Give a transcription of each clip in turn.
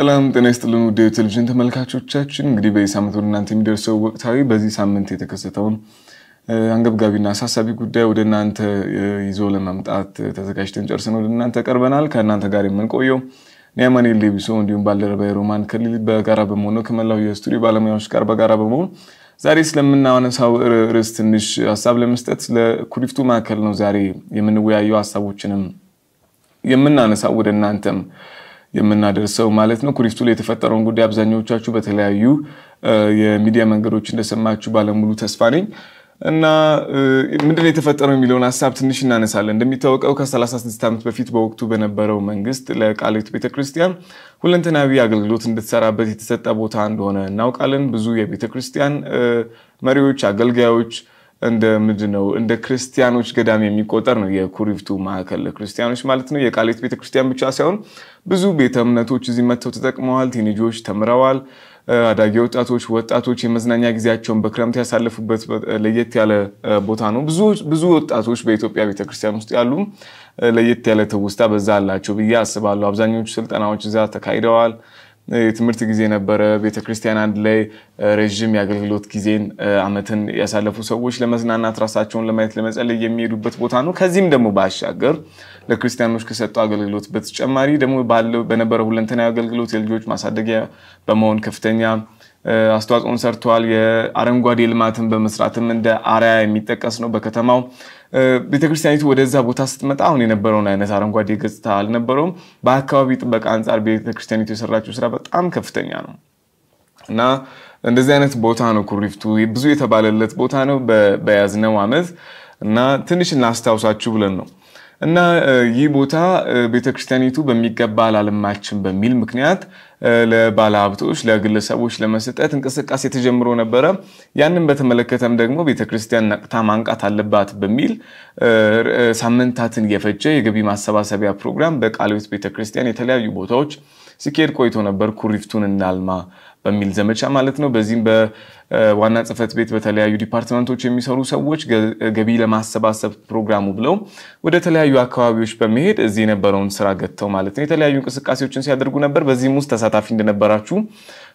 ሰላም ጤና ይስጥልን ውድ ቴሌቪዥን ተመልካቾቻችን፣ እንግዲህ በዚህ ሳምንት ወደ እናንተ የሚደርሰው ወቅታዊ በዚህ ሳምንት የተከሰተውን አንገብጋቢና አሳሳቢ ጉዳይ ወደ እናንተ ይዞ ለመምጣት ተዘጋጅተን ጨርሰን ወደ እናንተ ቀርበናል። ከእናንተ ጋር የምንቆየው ኒያማኔል ሌቢሶ እንዲሁም ባልደረባዬ ሮማን ከሊል በጋራ በመሆን ከመላው የስቱዲዮ ባለሙያዎች ጋር በጋራ በመሆን ዛሬ ስለምናነሳው ርዕስ ትንሽ ሀሳብ ለመስጠት ለኩሪፍቱ ማዕከል ነው ዛሬ የምንወያየው ሀሳቦችንም የምናነሳው ወደ እናንተም የምናደርሰው ማለት ነው። ኩሪፍቱ ላይ የተፈጠረውን ጉዳይ አብዛኛዎቻችሁ በተለያዩ የሚዲያ መንገዶች እንደሰማችሁ ባለሙሉ ተስፋ ነኝ እና ምንድን ነው የተፈጠረው የሚለውን ሀሳብ ትንሽ እናነሳለን። እንደሚታወቀው ከ36 ዓመት በፊት በወቅቱ በነበረው መንግስት ለቃሊቲ ቤተክርስቲያን ሁለንተናዊ አገልግሎት እንድትሰራበት የተሰጠ ቦታ እንደሆነ እናውቃለን። ብዙ የቤተክርስቲያን መሪዎች፣ አገልጋዮች እንደ ምንድን ነው እንደ ክርስቲያኖች ገዳም የሚቆጠር ነው የኩሪፍቱ ማዕከል ክርስቲያኖች ማለት ነው። የቃሌት ቤተክርስቲያን ብቻ ሳይሆን ብዙ ቤተ እምነቶች እዚህ መጥተው ተጠቅመዋል። ቲኔጆች ተምረዋል። አዳጊ ወጣቶች፣ ወጣቶች የመዝናኛ ጊዜያቸውን በክረምት ያሳለፉበት ለየት ያለ ቦታ ነው። ብዙ ወጣቶች በኢትዮጵያ ቤተክርስቲያን ውስጥ ያሉ ለየት ያለ ትውስታ በዛ አላቸው ብዬ አስባለሁ። አብዛኞቹ ስልጠናዎች እዛ ተካሂደዋል። የትምህርት ጊዜ ነበረ። ቤተክርስቲያን አንድ ላይ ረዥም የአገልግሎት ጊዜን አመትን ያሳለፉ ሰዎች ለመዝናናት ራሳቸውን ለማየት ለመጸለይ የሚሄዱበት ቦታ ነው። ከዚህም ደግሞ ባሻገር ለክርስቲያኖች ከሰጠው አገልግሎት በተጨማሪ ደግሞ ባለው በነበረ ሁለንተናዊ አገልግሎት የልጆች ማሳደጊያ በመሆን ከፍተኛ አስተዋጽኦን ሰርተዋል። የአረንጓዴ ልማትን በመስራትም እንደ አርያ የሚጠቀስ ነው በከተማው ቤተክርስቲያኒቱ ወደዛ ቦታ ስትመጣ አሁን የነበረውን አይነት አረንጓዴ ገጽታ አልነበረውም። በአካባቢ ጥበቃ አንጻር ቤተክርስቲያኒቱ የሰራችው ስራ በጣም ከፍተኛ ነው እና እንደዚህ አይነት ቦታ ነው ኩሪፍቱ። ብዙ የተባለለት ቦታ ነው በያዝነው ዓመት እና ትንሽ እናስታውሳችሁ ብለን ነው እና ይህ ቦታ ቤተክርስቲያኒቱ በሚገባ አላለማችን በሚል ምክንያት ለባለሀብቶች፣ ለግለሰቦች ለመስጠት እንቅስቃሴ ተጀምሮ ነበረ። ያንን በተመለከተም ደግሞ ቤተክርስቲያን ነቅታ ማንቃት አለባት በሚል ሳምንታትን የፈጀ የገቢ ማሰባሰቢያ ፕሮግራም በቃለ ሕይወት ቤተክርስቲያን የተለያዩ ቦታዎች ሲካሄድ ቆይቶ ነበር። ኩሪፍቱን እናልማ በሚል ዘመቻ ማለት ነው። በዚህም በዋና ጽህፈት ቤት በተለያዩ ዲፓርትመንቶች የሚሰሩ ሰዎች ገቢ ለማሰባሰብ ፕሮግራሙ ብለው ወደ ተለያዩ አካባቢዎች በመሄድ እዚህ የነበረውን ስራ ገጥተው ማለት ነው የተለያዩ እንቅስቃሴዎችን ሲያደርጉ ነበር። በዚህም ውስጥ ተሳታፊ እንደነበራችሁ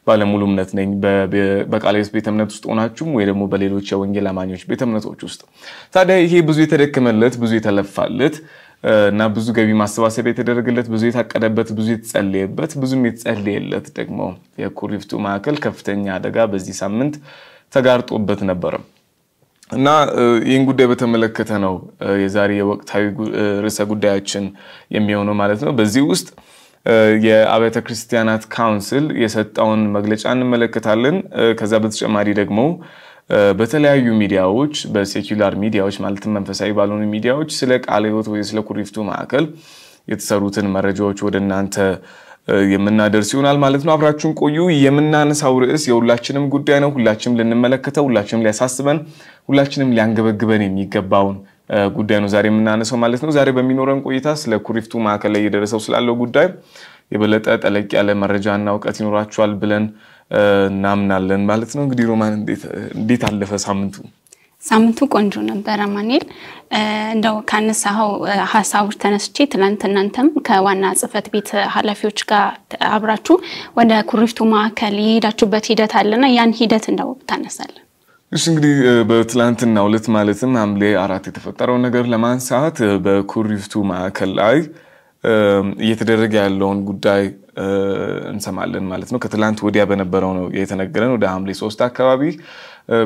ባለሙሉ እምነት ነኝ። በቃለ ሕይወት ቤተ እምነት ውስጥ ሆናችሁም ወይ ደግሞ በሌሎች የወንጌል አማኞች ቤተ እምነቶች ውስጥ ታዲያ ይሄ ብዙ የተደከመለት ብዙ የተለፋለት እና ብዙ ገቢ ማሰባሰብ የተደረገለት ብዙ የታቀደበት ብዙ የተጸለየበት ብዙም የተጸለየለት ደግሞ የኩሪፍቱ ማዕከል ከፍተኛ አደጋ በዚህ ሳምንት ተጋርጦበት ነበረ እና ይህን ጉዳይ በተመለከተ ነው የዛሬ የወቅታዊ ርዕሰ ጉዳያችን የሚሆነው ማለት ነው። በዚህ ውስጥ የአብያተ ክርስቲያናት ካውንስል የሰጠውን መግለጫ እንመለከታለን። ከዛ በተጨማሪ ደግሞ በተለያዩ ሚዲያዎች በሴኩላር ሚዲያዎች ማለትም መንፈሳዊ ባልሆኑ ሚዲያዎች ስለ ቃለ ሕይወት ወይ ስለ ኩሪፍቱ ማዕከል የተሰሩትን መረጃዎች ወደ እናንተ የምናደርስ ይሆናል ማለት ነው። አብራችሁን ቆዩ። የምናነሳው ርዕስ የሁላችንም ጉዳይ ነው። ሁላችንም ልንመለከተው፣ ሁላችንም ሊያሳስበን፣ ሁላችንም ሊያንገበግበን የሚገባውን ጉዳይ ነው ዛሬ የምናነሳው ማለት ነው። ዛሬ በሚኖረን ቆይታ ስለ ኩሪፍቱ ማዕከል ላይ እየደረሰው ስላለው ጉዳይ የበለጠ ጠለቅ ያለ መረጃና እውቀት ይኖራችኋል ብለን እናምናለን ማለት ነው። እንግዲህ ሮማን እንዴት አለፈ ሳምንቱ? ሳምንቱ ቆንጆ ነበረ ማኔል እንደው ካነሳኸው ሀሳቦች ተነስቼ ትናንት እናንተም ከዋና ጽህፈት ቤት ኃላፊዎች ጋር አብራችሁ ወደ ኩሪፍቱ ማዕከል የሄዳችሁበት ሂደት አለና ያን ሂደት እንደው ታነሳለን። እሺ እንግዲህ በትላንትና ሁለት ማለትም ሐምሌ አራት የተፈጠረው ነገር ለማንሳት በኩሪፍቱ ማዕከል ላይ እየተደረገ ያለውን ጉዳይ እንሰማለን ማለት ነው። ከትላንት ወዲያ በነበረው ነው የተነገረን። ወደ ሐምሌ ሶስት አካባቢ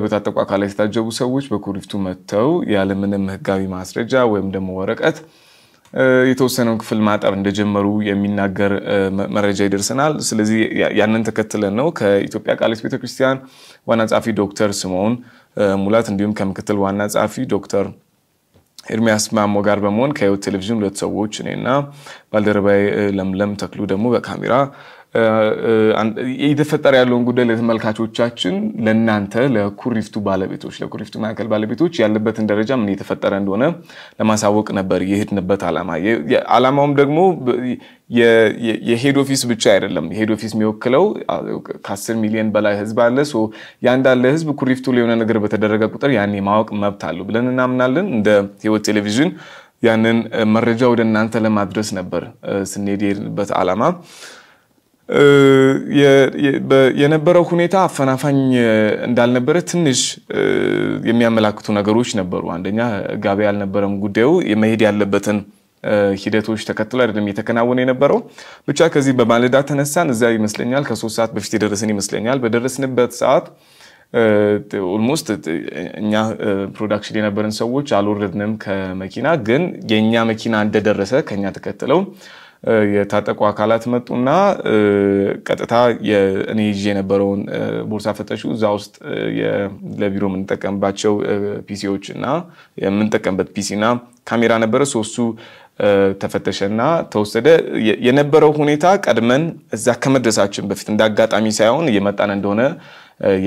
በታጠቁ አካላት የታጀቡ ሰዎች በኩሪፍቱ መጥተው ያለምንም ህጋዊ ማስረጃ ወይም ደግሞ ወረቀት የተወሰነውን ክፍል ማጠር እንደጀመሩ የሚናገር መረጃ ይደርሰናል። ስለዚህ ያንን ተከትለን ነው ከኢትዮጵያ ቃልኪዳን ቤተክርስቲያን ዋና ጸሐፊ ዶክተር ስምዖን ሙላት እንዲሁም ከምክትል ዋና ጸሐፊ ዶክተር ኤርሚያስ ማሞ ጋር በመሆን ከህይወት ቴሌቪዥን ሁለት ሰዎች እኔና ባልደረባይ ለምለም ተክሉ ደግሞ በካሜራ እየተፈጠረ ያለውን ጉዳይ ለተመልካቾቻችን፣ ለእናንተ ለኩሪፍቱ ባለቤቶች ለኩሪፍቱ ማዕከል ባለቤቶች ያለበትን ደረጃ ምን እየተፈጠረ እንደሆነ ለማሳወቅ ነበር የሄድንበት ዓላማ። ዓላማውም ደግሞ የሄድ ኦፊስ ብቻ አይደለም። ሄድ ኦፊስ የሚወክለው ከአስር ሚሊዮን በላይ ህዝብ አለ። ያንዳለ ህዝብ ኩሪፍቱ የሆነ ነገር በተደረገ ቁጥር ያን ማወቅ መብት አለው ብለን እናምናለን። እንደ ህይወት ቴሌቪዥን ያንን መረጃ ወደ እናንተ ለማድረስ ነበር ስንሄድ የሄድንበት ዓላማ። የነበረው ሁኔታ አፈናፋኝ እንዳልነበረ ትንሽ የሚያመላክቱ ነገሮች ነበሩ። አንደኛ ጋቢ ያልነበረም ጉዳዩ መሄድ ያለበትን ሂደቶች ተከትሎ አይደለም እየተከናወነ የነበረው። ብቻ ከዚህ በማለዳ ተነሳን። እዚያ ይመስለኛል ከሶስት ሰዓት በፊት የደረስን ይመስለኛል። በደረስንበት ሰዓት ኦልሞስት እኛ ፕሮዳክሽን የነበርን ሰዎች አልወረድንም ከመኪና ግን የእኛ መኪና እንደደረሰ ከኛ ተከትለው የታጠቁ አካላት መጡና ቀጥታ እኔ ይዤ የነበረውን ቦርሳ ፈተሹ። እዛ ውስጥ ለቢሮ የምንጠቀምባቸው ፒሲዎች እና የምንጠቀምበት ፒሲ እና ካሜራ ነበረ። ሶስቱ ተፈተሸና ተወሰደ። የነበረው ሁኔታ ቀድመን እዛ ከመድረሳችን በፊት እንደ አጋጣሚ ሳይሆን እየመጣን እንደሆነ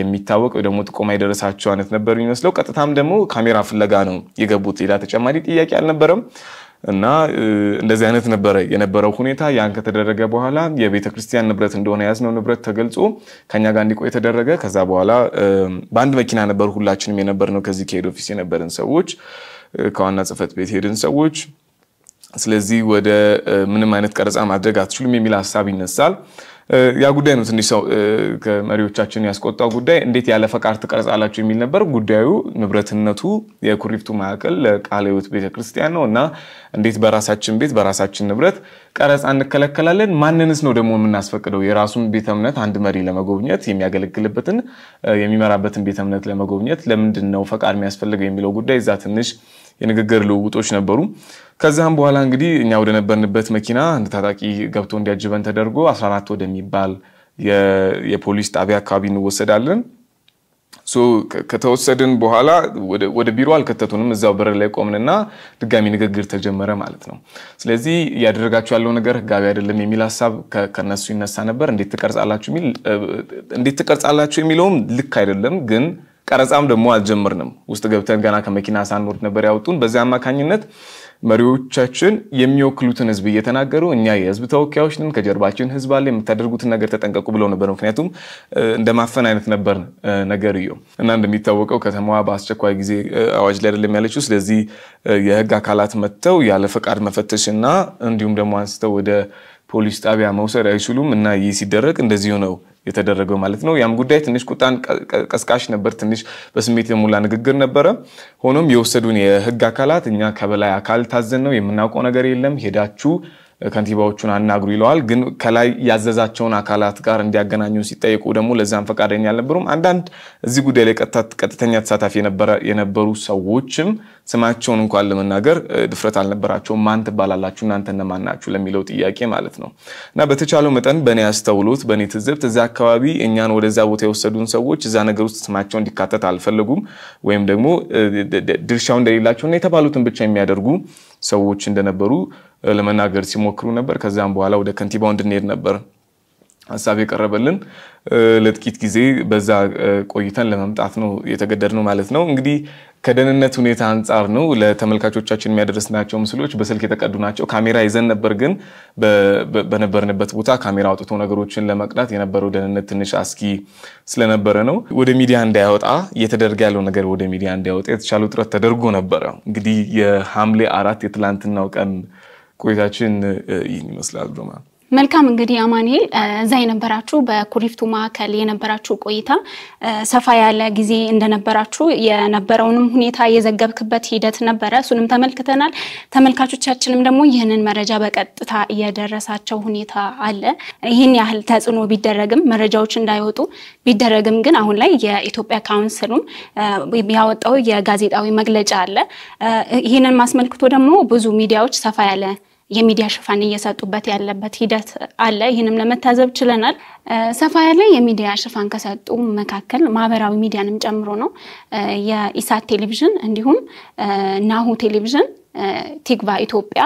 የሚታወቅ ወይ ደግሞ ጥቆማ የደረሳቸው አይነት ነበር የሚመስለው። ቀጥታም ደግሞ ካሜራ ፍለጋ ነው የገቡት። ሌላ ተጨማሪ ጥያቄ አልነበረም። እና እንደዚህ አይነት ነበረ የነበረው ሁኔታ። ያን ከተደረገ በኋላ የቤተ ክርስቲያን ንብረት እንደሆነ የያዝነው ንብረት ተገልጾ ከኛ ጋር እንዲቆይ የተደረገ። ከዛ በኋላ በአንድ መኪና ነበር ሁላችንም የነበር ነው። ከዚህ ከሄድ ኦፊስ የነበርን ሰዎች ከዋና ጽህፈት ቤት ሄድን ሰዎች። ስለዚህ ወደ ምንም አይነት ቀረጻ ማድረግ አትችሉም የሚል ሀሳብ ይነሳል። ያ ጉዳይ ነው ትንሽ ሰው ከመሪዎቻችን ያስቆጣው ጉዳይ እንዴት ያለ ፈቃድ ትቀርጻላችሁ የሚል ነበር። ጉዳዩ ንብረትነቱ የኩሪፍቱ ማዕከል ለቃለ ሕይወት ቤተክርስቲያን ነው እና እንዴት በራሳችን ቤት በራሳችን ንብረት ቀረጻ እንከለከላለን? ማንንስ ነው ደግሞ የምናስፈቅደው? የራሱን ቤተ እምነት አንድ መሪ ለመጎብኘት የሚያገለግልበትን የሚመራበትን ቤተ እምነት ለመጎብኘት ለምንድን ነው ፈቃድ የሚያስፈልገው የሚለው ጉዳይ እዛ ትንሽ የንግግር ልውውጦች ነበሩ። ከዚያም በኋላ እንግዲህ እኛ ወደ ነበርንበት መኪና አንድ ታጣቂ ገብቶ እንዲያጅበን ተደርጎ 14 ወደሚባል የፖሊስ ጣቢያ አካባቢ እንወሰዳለን። ከተወሰድን በኋላ ወደ ቢሮ አልከተቱንም። እዚያው በር ላይ ቆምንና ድጋሚ ንግግር ተጀመረ ማለት ነው። ስለዚህ እያደረጋችሁ ያለው ነገር ህጋዊ አይደለም የሚል ሀሳብ ከነሱ ይነሳ ነበር። እንዴት ትቀርጻላችሁ የሚለውም ልክ አይደለም ግን ቀረጻም ደግሞ አልጀምርንም። ውስጥ ገብተን ገና ከመኪና ሳንወርድ ነበር ያወጡን። በዚያ አማካኝነት መሪዎቻችን የሚወክሉትን ህዝብ እየተናገሩ እኛ የህዝብ ተወካዮች ነን፣ ከጀርባችን ህዝብ አለ፣ የምታደርጉትን ነገር ተጠንቀቁ ብለው ነበር። ምክንያቱም እንደ ማፈን አይነት ነበር እዩ እና እንደሚታወቀው ከተማዋ በአስቸኳይ ጊዜ አዋጅ ላይ አይደለም ያለችው። ስለዚህ የህግ አካላት መጥተው ያለ ፈቃድ መፈተሽ እና እንዲሁም ደግሞ አንስተው ወደ ፖሊስ ጣቢያ መውሰድ አይችሉም እና ይህ ሲደረግ እንደዚሁ ነው የተደረገው ማለት ነው። ያም ጉዳይ ትንሽ ቁጣን ቀስቃሽ ነበር፣ ትንሽ በስሜት የሞላ ንግግር ነበረ። ሆኖም የወሰዱን የህግ አካላት እኛ ከበላይ አካል ታዘን ነው የምናውቀው ነገር የለም ሄዳችሁ ከንቲባዎቹን አናግሩ ይለዋል። ግን ከላይ ያዘዛቸውን አካላት ጋር እንዲያገናኙ ሲጠየቁ ደግሞ ለዛም ፈቃደኛ አልነበሩም። አንዳንድ እዚህ ጉዳይ ላይ ቀጥተኛ ተሳታፊ የነበሩ ሰዎችም ስማቸውን እንኳን ለመናገር ድፍረት አልነበራቸውም። ማን ትባላላችሁ፣ እናንተ እነማን ናችሁ ለሚለው ጥያቄ ማለት ነው። እና በተቻለው መጠን በእኔ አስተውሎት፣ በእኔ ትዝብት እዛ አካባቢ እኛን ወደዛ ቦታ የወሰዱን ሰዎች እዛ ነገር ውስጥ ስማቸው እንዲካተት አልፈለጉም ወይም ደግሞ ድርሻው እንደሌላቸው እና የተባሉትን ብቻ የሚያደርጉ ሰዎች እንደነበሩ ለመናገር ሲሞክሩ ነበር። ከዚያም በኋላ ወደ ከንቲባው እንድንሄድ ነበር ሀሳብ የቀረበልን ለጥቂት ጊዜ በዛ ቆይተን ለመምጣት ነው የተገደድነው ማለት ነው። እንግዲህ ከደህንነት ሁኔታ አንጻር ነው ለተመልካቾቻችን የሚያደርስናቸው ምስሎች በስልክ የተቀዱ ናቸው። ካሜራ ይዘን ነበር፣ ግን በነበርንበት ቦታ ካሜራ አውጥቶ ነገሮችን ለመቅዳት የነበረው ደህንነት ትንሽ አስጊ ስለነበረ ነው። ወደ ሚዲያ እንዳያወጣ እየተደረገ ያለው ነገር ወደ ሚዲያ እንዳያወጣ የተቻለው ጥረት ተደርጎ ነበረ። እንግዲህ የሐምሌ አራት የትላንትናው ቀን ቆይታችን ይህን ይመስላል ብሎማ መልካም እንግዲህ አማኒል እዛ የነበራችሁ በኩሪፍቱ ማዕከል የነበራችሁ ቆይታ ሰፋ ያለ ጊዜ እንደነበራችሁ የነበረውንም ሁኔታ የዘገብክበት ሂደት ነበረ። እሱንም ተመልክተናል። ተመልካቾቻችንም ደግሞ ይህንን መረጃ በቀጥታ የደረሳቸው ሁኔታ አለ። ይህን ያህል ተጽዕኖ ቢደረግም መረጃዎች እንዳይወጡ ቢደረግም ግን አሁን ላይ የኢትዮጵያ ካውንስሉም ያወጣው የጋዜጣዊ መግለጫ አለ። ይህንን ማስመልክቶ ደግሞ ብዙ ሚዲያዎች ሰፋ ያለ የሚዲያ ሽፋን እየሰጡበት ያለበት ሂደት አለ። ይህንም ለመታዘብ ችለናል። ሰፋ ያለ የሚዲያ ሽፋን ከሰጡ መካከል ማህበራዊ ሚዲያንም ጨምሮ ነው የኢሳት ቴሌቪዥን እንዲሁም ናሁ ቴሌቪዥን፣ ቲግቫ ኢትዮጵያ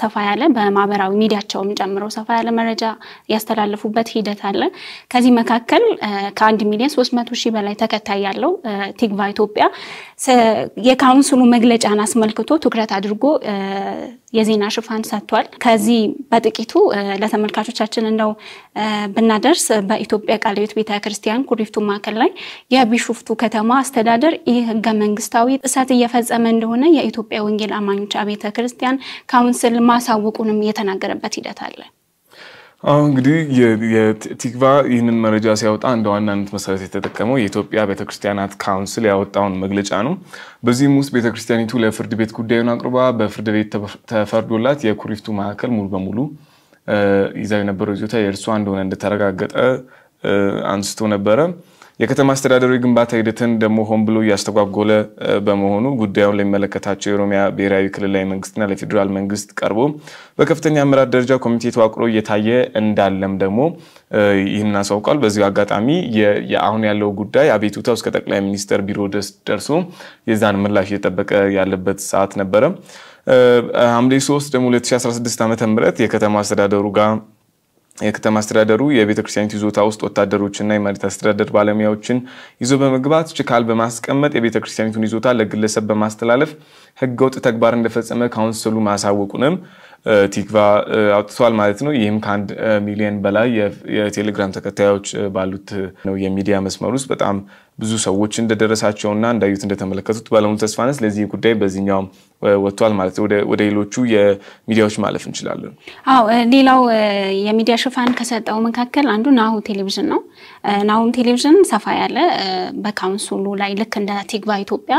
ሰፋ ያለ በማህበራዊ ሚዲያቸውም ጨምሮ ሰፋ ያለ መረጃ ያስተላለፉበት ሂደት አለ። ከዚህ መካከል ከአንድ ሚሊዮን ሶስት መቶ ሺህ በላይ ተከታይ ያለው ቲግቫ ኢትዮጵያ የካውንስሉ መግለጫን አስመልክቶ ትኩረት አድርጎ የዜና ሽፋን ሰጥቷል። ከዚህ በጥቂቱ ለተመልካቾቻችን እንደው ብናደርስ በኢትዮጵያ ቃለ ሕይወት ቤተ ክርስቲያን ኩሪፍቱ ማዕከል ላይ የቢሾፍቱ ከተማ አስተዳደር ይህ ህገ መንግስታዊ ጥሰት እየፈጸመ እንደሆነ የኢትዮጵያ ወንጌል አማኞች ቤተ ክርስቲያን ካውንስል ማሳወቁንም የተናገረበት ሂደት አለ። አሁን እንግዲህ የቲክቫ ይህንን መረጃ ሲያወጣ እንደ ዋናነት መሰረት የተጠቀመው የኢትዮጵያ ቤተክርስቲያናት ካውንስል ያወጣውን መግለጫ ነው። በዚህም ውስጥ ቤተክርስቲያኒቱ ለፍርድ ቤት ጉዳዩን አቅርባ በፍርድ ቤት ተፈርዶላት የኩሪፍቱ ማዕከል ሙሉ በሙሉ ይዛው የነበረው ይዞታ የእርሷ እንደሆነ እንደተረጋገጠ አንስቶ ነበረ። የከተማ አስተዳደሩ የግንባታ ሂደትን ደግሞ ሆን ብሎ እያስተጓጎለ በመሆኑ ጉዳዩን ለሚመለከታቸው የኦሮሚያ ብሔራዊ ክልላዊ መንግስትና ለፌዴራል መንግስት ቀርቦ በከፍተኛ አመራር ደረጃ ኮሚቴ ተዋቅሮ እየታየ እንዳለም ደግሞ ይህን አሳውቋል። በዚሁ አጋጣሚ አሁን ያለው ጉዳይ አቤቱታ እስከ ጠቅላይ ሚኒስትር ቢሮ ድረስ ደርሶ የዛን ምላሽ እየጠበቀ ያለበት ሰዓት ነበረ። ሐምሌ 3 ደግሞ 2016 ዓ ም የከተማ አስተዳደሩ ጋር የከተማ አስተዳደሩ የቤተ ክርስቲያኒቱ ይዞታ ውስጥ ወታደሮችና የመሬት አስተዳደር ባለሙያዎችን ይዞ በመግባት ችካል በማስቀመጥ የቤተ ክርስቲያኒቱን ይዞታ ለግለሰብ በማስተላለፍ ህገወጥ ተግባር እንደፈጸመ ካውንስሉ ማሳወቁንም ቲክቫ አውጥቷል ማለት ነው። ይህም ከአንድ ሚሊዮን በላይ የቴሌግራም ተከታዮች ባሉት ነው የሚዲያ መስመር ውስጥ በጣም ብዙ ሰዎች እንደደረሳቸውና እንዳዩት እንደተመለከቱት ባለሙሉ ተስፋነት ለዚህ ጉዳይ በዚህኛውም ወጥቷል ማለት ነው። ወደ ሌሎቹ የሚዲያዎች ማለፍ እንችላለን። አዎ ሌላው የሚዲያ ሽፋን ከሰጠው መካከል አንዱ ናሁ ቴሌቪዥን ነው። ናሁን ቴሌቪዥን ሰፋ ያለ በካውንስሉ ላይ ልክ እንደ ቲግባ ኢትዮጵያ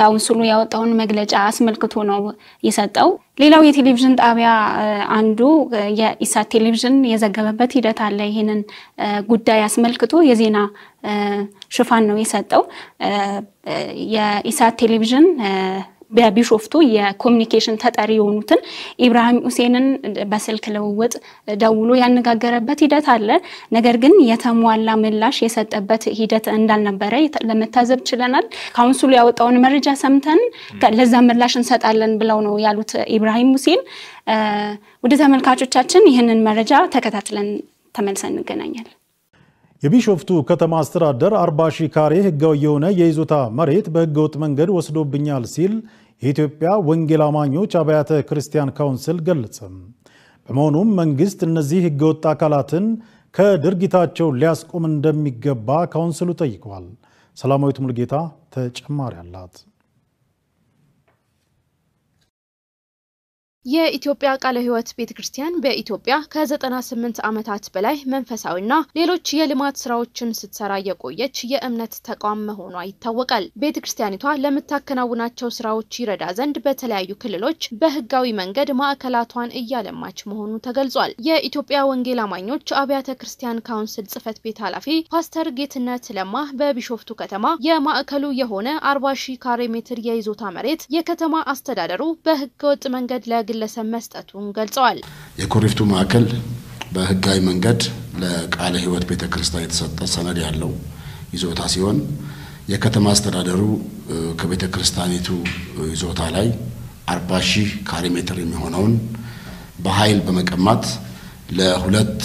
ካውንስሉ ያወጣውን መግለጫ አስመልክቶ ነው የሰጠው። ሌላው የቴሌቪዥን ጣቢያ አንዱ የኢሳት ቴሌቪዥን የዘገበበት ሂደት አለ። ይህንን ጉዳይ አስመልክቶ የዜና ሽፋን ነው የሰጠው። የኢሳት ቴሌቪዥን በቢሾፍቱ የኮሚኒኬሽን ተጠሪ የሆኑትን ኢብራሂም ሁሴንን በስልክ ልውውጥ ደውሎ ያነጋገረበት ሂደት አለ። ነገር ግን የተሟላ ምላሽ የሰጠበት ሂደት እንዳልነበረ ለመታዘብ ችለናል። ካውንስሉ ያወጣውን መረጃ ሰምተን ለዛ ምላሽ እንሰጣለን ብለው ነው ያሉት ኢብራሂም ሁሴን። ወደ ተመልካቾቻችን ይህንን መረጃ ተከታትለን ተመልሰን እንገናኛለን። የቢሾፍቱ ከተማ አስተዳደር 40 ሺህ ካሬ ህጋዊ የሆነ የይዞታ መሬት በህገወጥ መንገድ ወስዶብኛል ሲል የኢትዮጵያ ወንጌል አማኞች አብያተ ክርስቲያን ካውንስል ገለጸ። በመሆኑም መንግስት እነዚህ ህገወጥ አካላትን ከድርጊታቸው ሊያስቆም እንደሚገባ ካውንስሉ ጠይቋል። ሰላማዊት ሙልጌታ ተጨማሪ አላት። የኢትዮጵያ ቃለ ሕይወት ቤተ ክርስቲያን በኢትዮጵያ ከ98 ዓመታት በላይ መንፈሳዊና ሌሎች የልማት ስራዎችን ስትሰራ የቆየች የእምነት ተቋም መሆኗ ይታወቃል። ቤተ ክርስቲያኒቷ ለምታከናውናቸው ስራዎች ይረዳ ዘንድ በተለያዩ ክልሎች በህጋዊ መንገድ ማዕከላቷን እያለማች መሆኑ ተገልጿል። የኢትዮጵያ ወንጌል አማኞች አብያተ ክርስቲያን ካውንስል ጽህፈት ቤት ኃላፊ ፓስተር ጌትነት ለማ በቢሾፍቱ ከተማ የማዕከሉ የሆነ 40 ሺህ ካሬ ሜትር የይዞታ መሬት የከተማ አስተዳደሩ በህገወጥ መንገድ ለግ ግለሰብ መስጠቱን ገልጸዋል። የኮሪፍቱ ማዕከል በህጋዊ መንገድ ለቃለ ህይወት ቤተ ክርስቲያን የተሰጠ ሰነድ ያለው ይዞታ ሲሆን የከተማ አስተዳደሩ ከቤተ ክርስቲያኒቱ ይዞታ ላይ አርባ ሺህ ካሬ ሜትር የሚሆነውን በኃይል በመቀማት ለሁለት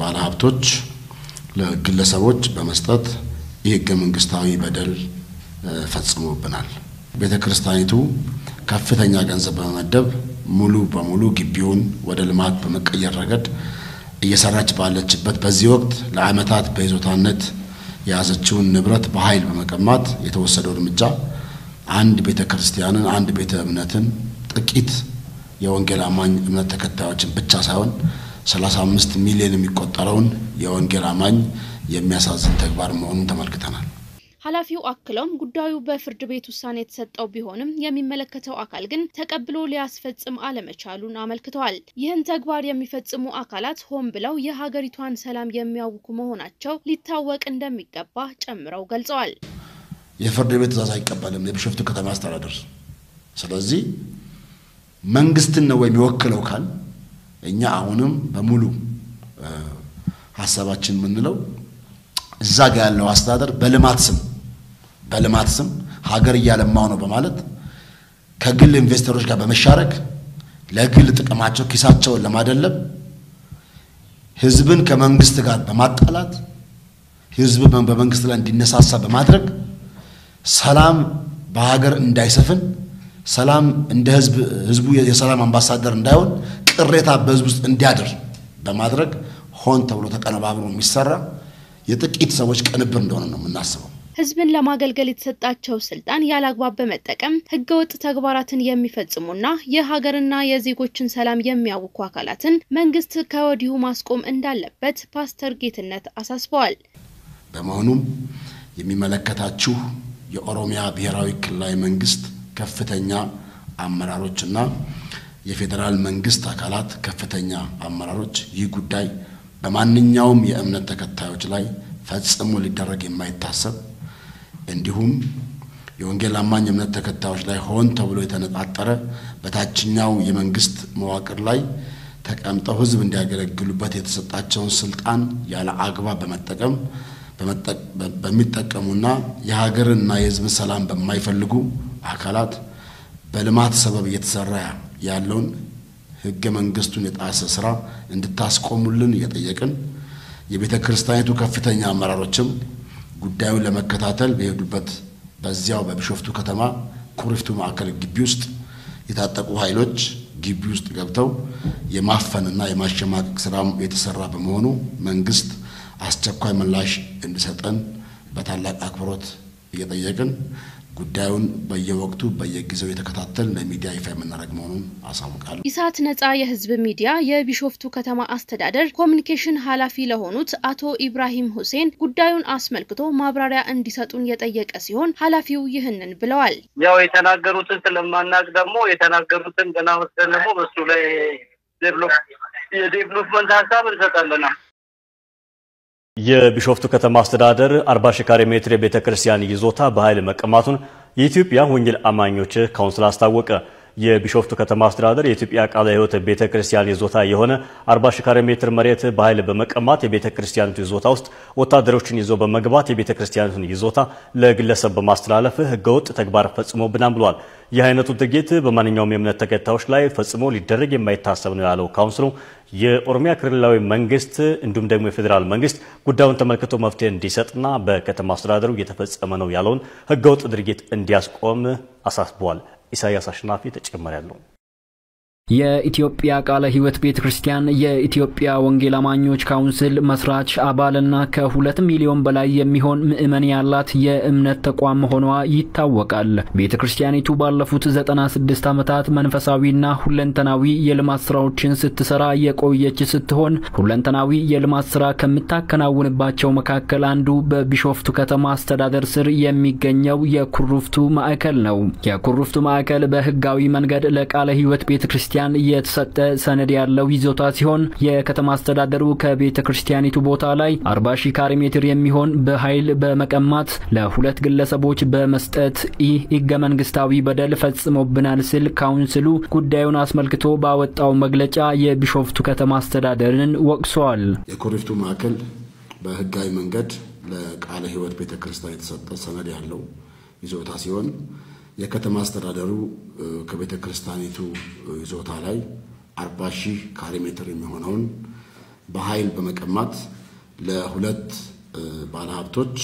ባለሀብቶች ለግለሰቦች በመስጠት ይህ ህገ መንግስታዊ በደል ፈጽሞብናል። ቤተ ክርስቲያኒቱ ከፍተኛ ገንዘብ በመመደብ ሙሉ በሙሉ ግቢውን ወደ ልማት በመቀየር ረገድ እየሰራች ባለችበት በዚህ ወቅት ለዓመታት በይዞታነት የያዘችውን ንብረት በኃይል በመቀማት የተወሰደው እርምጃ አንድ ቤተ ክርስቲያንን፣ አንድ ቤተ እምነትን፣ ጥቂት የወንጌል አማኝ እምነት ተከታዮችን ብቻ ሳይሆን 35 ሚሊዮን የሚቆጠረውን የወንጌል አማኝ የሚያሳዝን ተግባር መሆኑን ተመልክተናል። ኃላፊው አክለውም ጉዳዩ በፍርድ ቤት ውሳኔ የተሰጠው ቢሆንም የሚመለከተው አካል ግን ተቀብሎ ሊያስፈጽም አለመቻሉን አመልክተዋል። ይህን ተግባር የሚፈጽሙ አካላት ሆን ብለው የሀገሪቷን ሰላም የሚያውኩ መሆናቸው ሊታወቅ እንደሚገባ ጨምረው ገልጸዋል። የፍርድ ቤት ትእዛዝ አይቀበልም የቢሾፍቱ ከተማ አስተዳደር። ስለዚህ መንግስትን ነው የሚወክለው ካል እኛ አሁንም በሙሉ ሀሳባችን የምንለው እዛ ጋ ያለው አስተዳደር በልማት ስም በልማት ስም ሀገር እያለማው ነው በማለት ከግል ኢንቨስተሮች ጋር በመሻረክ ለግል ጥቅማቸው ኪሳቸውን ለማደለብ ህዝብን ከመንግስት ጋር በማጣላት ህዝብ በመንግስት ላይ እንዲነሳሳ በማድረግ ሰላም በሀገር እንዳይሰፍን ሰላም እንደ ህዝብ ህዝቡ የሰላም አምባሳደር እንዳይሆን ቅሬታ በህዝብ ውስጥ እንዲያድር በማድረግ ሆን ተብሎ ተቀነባብሮ የሚሰራ የጥቂት ሰዎች ቅንብር እንደሆነ ነው የምናስበው። ህዝብን ለማገልገል የተሰጣቸው ስልጣን ያላግባብ በመጠቀም ህገወጥ ተግባራትን የሚፈጽሙና የሀገርና የዜጎችን ሰላም የሚያውኩ አካላትን መንግስት ከወዲሁ ማስቆም እንዳለበት ፓስተር ጌትነት አሳስበዋል። በመሆኑም የሚመለከታችሁ የኦሮሚያ ብሔራዊ ክልላዊ መንግስት ከፍተኛ አመራሮችና የፌዴራል መንግስት አካላት ከፍተኛ አመራሮች ይህ ጉዳይ በማንኛውም የእምነት ተከታዮች ላይ ፈጽሞ ሊደረግ የማይታሰብ እንዲሁም የወንጌል አማኝ እምነት ተከታዮች ላይ ሆን ተብሎ የተነጣጠረ በታችኛው የመንግስት መዋቅር ላይ ተቀምጠው ህዝብ እንዲያገለግሉበት የተሰጣቸውን ስልጣን ያለ አግባብ በመጠቀም በሚጠቀሙና የሀገርና የህዝብን ሰላም በማይፈልጉ አካላት በልማት ሰበብ እየተሰራ ያለውን ህገ መንግስቱን የጣሰ ስራ እንድታስቆሙልን እየጠየቅን የቤተ ክርስቲያኒቱ ከፍተኛ አመራሮችም ጉዳዩን ለመከታተል በሄዱበት በዚያው በቢሾፍቱ ከተማ ኩሪፍቱ ማዕከል ግቢ ውስጥ የታጠቁ ኃይሎች ግቢ ውስጥ ገብተው የማፈንና የማሸማቀቅ ስራ የተሰራ በመሆኑ መንግስት አስቸኳይ ምላሽ እንዲሰጠን በታላቅ አክብሮት እየጠየቅን ጉዳዩን በየወቅቱ በየጊዜው የተከታተል ለሚዲያ ይፋ የምናደርግ መሆኑን አሳውቃለሁ። ኢሳት ነጻ የህዝብ ሚዲያ የቢሾፍቱ ከተማ አስተዳደር ኮሚኒኬሽን ኃላፊ ለሆኑት አቶ ኢብራሂም ሁሴን ጉዳዩን አስመልክቶ ማብራሪያ እንዲሰጡን የጠየቀ ሲሆን ኃላፊው ይህንን ብለዋል። ያው የተናገሩትን ስለማናቅ ደግሞ የተናገሩትን ገና ወስደን ደግሞ በሱ ላይ የዴቨሎፕመንት ሀሳብ እንሰጣለናል። የቢሾፍቱ ከተማ አስተዳደር 40 ሺህ ካሬ ሜትር የቤተ ክርስቲያን ይዞታ በኃይል መቀማቱን የኢትዮጵያ ወንጌል አማኞች ካውንስል አስታወቀ። የቢሾፍቱ ከተማ አስተዳደር የኢትዮጵያ ቃለ ሕይወት ቤተ ክርስቲያን ይዞታ የሆነ 40 ሺህ ካሬ ሜትር መሬት በኃይል በመቀማት የቤተ ክርስቲያኒቱ ይዞታ ውስጥ ወታደሮችን ይዞ በመግባት የቤተ ክርስቲያኒቱን ይዞታ ለግለሰብ በማስተላለፍ ህገወጥ ተግባር ፈጽሞብናል ብሏል። ይህ አይነቱ ድርጊት በማንኛውም የእምነት ተከታዮች ላይ ፈጽሞ ሊደረግ የማይታሰብ ነው ያለው ካውንስሉ የኦሮሚያ ክልላዊ መንግስት እንዲሁም ደግሞ የፌዴራል መንግስት ጉዳዩን ተመልክቶ መፍትሄ እንዲሰጥና በከተማ አስተዳደሩ እየተፈጸመ ነው ያለውን ህገወጥ ድርጊት እንዲያስቆም አሳስቧል። ኢሳያስ አሸናፊ ተጨማሪ ያለው የኢትዮጵያ ቃለ ሕይወት ቤተ ክርስቲያን የኢትዮጵያ ወንጌል አማኞች ካውንስል መስራች አባልና ከሁለት ሚሊዮን በላይ የሚሆን ምዕመን ያላት የእምነት ተቋም መሆኗ ይታወቃል። ቤተ ክርስቲያኒቱ ባለፉት 96 ዓመታት መንፈሳዊና ሁለንተናዊ የልማት ስራዎችን ስትሰራ የቆየች ስትሆን ሁለንተናዊ የልማት ስራ ከምታከናውንባቸው መካከል አንዱ በቢሾፍቱ ከተማ አስተዳደር ስር የሚገኘው የኩሩፍቱ ማዕከል ነው። የኩሩፍቱ ማዕከል በህጋዊ መንገድ ለቃለ ሕይወት ቤተ ክርስቲያን ክርስቲያን እየተሰጠ ሰነድ ያለው ይዞታ ሲሆን የከተማ አስተዳደሩ ከቤተ ክርስቲያኒቱ ቦታ ላይ 40 ሺህ ካሬ ሜትር የሚሆን በኃይል በመቀማት ለሁለት ግለሰቦች በመስጠት ይህ ህገ መንግስታዊ በደል ፈጽሞብናል ሲል ካውንስሉ ጉዳዩን አስመልክቶ ባወጣው መግለጫ የቢሾፍቱ ከተማ አስተዳደርን ወቅሰዋል። የኮሪፍቱ ማዕከል በህጋዊ መንገድ ለቃለ ሕይወት ቤተ ክርስቲያን የተሰጠ ሰነድ ያለው ይዞታ ሲሆን የከተማ አስተዳደሩ ከቤተ ክርስቲያኒቱ ይዞታ ላይ አርባ ሺህ ካሬ ሜትር የሚሆነውን በኃይል በመቀማት ለሁለት ባለሀብቶች